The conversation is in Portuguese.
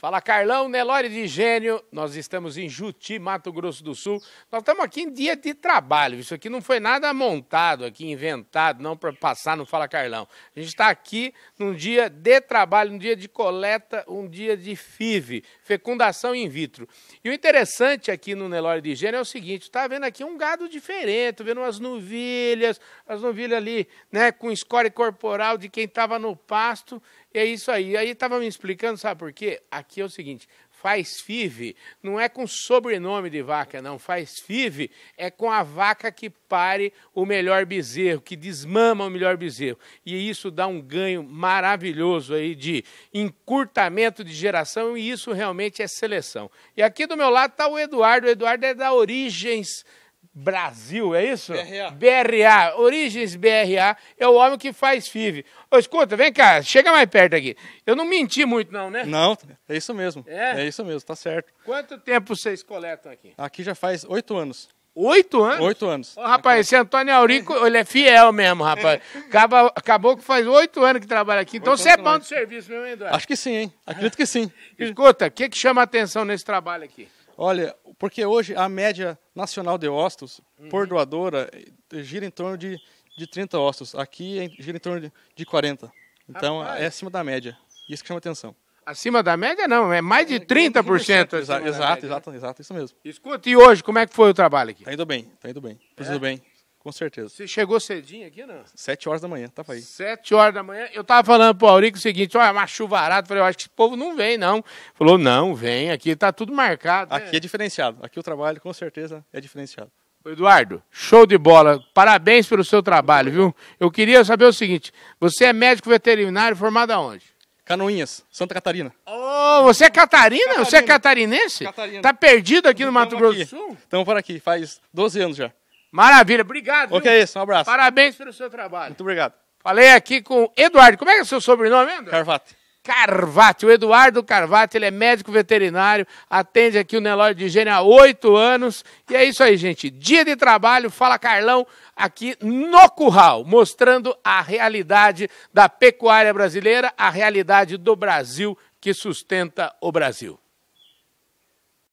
Fala Carlão, Nelore de Gênio, nós estamos em Juti, Mato Grosso do Sul. Nós estamos aqui em dia de trabalho, isso aqui não foi nada montado aqui, inventado, não para passar no Fala Carlão. A gente está aqui num dia de trabalho, um dia de coleta, um dia de FIV, fecundação in vitro. E o interessante aqui no Nelore de Gênio é o seguinte, está vendo aqui um gado diferente, vendo umas novilhas, as novilhas ali, né, com escória corporal de quem estava no pasto e é isso aí. Aí estava me explicando, sabe por quê? Aqui é o seguinte: faz FIV não é com sobrenome de vaca, não. Faz FIV é com a vaca que pare o melhor bezerro, que desmama o melhor bezerro. E isso dá um ganho maravilhoso aí de encurtamento de geração e isso realmente é seleção. E aqui do meu lado está o Eduardo. O Eduardo é da Origens Brasil, é isso? BRA. BRA, Origens BRA, é o homem que faz FIV. Ô, escuta, vem cá, chega mais perto aqui. Eu não menti muito não, né? Não, é isso mesmo. É? É isso mesmo, tá certo. Quanto tempo vocês coletam aqui? Aqui já faz oito anos. Oito anos? Oito anos. Ô, rapaz, esse Antônio Aurico, ele é fiel mesmo, rapaz. Acaba, acabou que faz oito anos que trabalha aqui. Então você é bom do serviço mesmo, Eduardo? Acho que sim, hein? Acredito que sim. Escuta, o que, que chama a atenção nesse trabalho aqui? Olha, porque hoje a média nacional de hostos uhum. por doadora eh, gira em torno de, de 30 hostos, Aqui eh, gira em torno de, de 40. Então Rapaz. é acima da média. Isso que chama atenção. Acima da média não, é mais de 30%. 30% exato, exato, exato, exato, isso mesmo. Escuta, e hoje como é que foi o trabalho aqui? Tá indo bem, tá indo bem. Tá indo é. bem. Com certeza. Você chegou cedinho aqui, não? Sete horas da manhã, tá aí. Sete horas da manhã. Eu tava falando pro Aurico o seguinte, olha, é uma chuvarada. Falei, eu acho que esse povo não vem, não. Falou, não, vem, aqui tá tudo marcado. Né? Aqui né? é diferenciado. Aqui o trabalho, com certeza, é diferenciado. Eduardo, show de bola. Parabéns pelo seu trabalho, viu? Eu queria saber o seguinte, você é médico veterinário formado aonde? Canoinhas, Santa Catarina. Oh, você é Catarina? Catarina. Você é catarinense? Catarina. Tá perdido aqui no então Mato Grosso do Sul? Estamos por aqui, faz 12 anos já. Maravilha, obrigado. O que é isso, um abraço. Parabéns pelo seu trabalho. Muito obrigado. Falei aqui com Eduardo. Como é que é o seu sobrenome, André? Carvati. Carvati, o Eduardo Carvati, ele é médico veterinário, atende aqui o Nelório de Higiene há oito anos. E é isso aí, gente. Dia de trabalho, fala Carlão, aqui no Curral, mostrando a realidade da pecuária brasileira, a realidade do Brasil que sustenta o Brasil.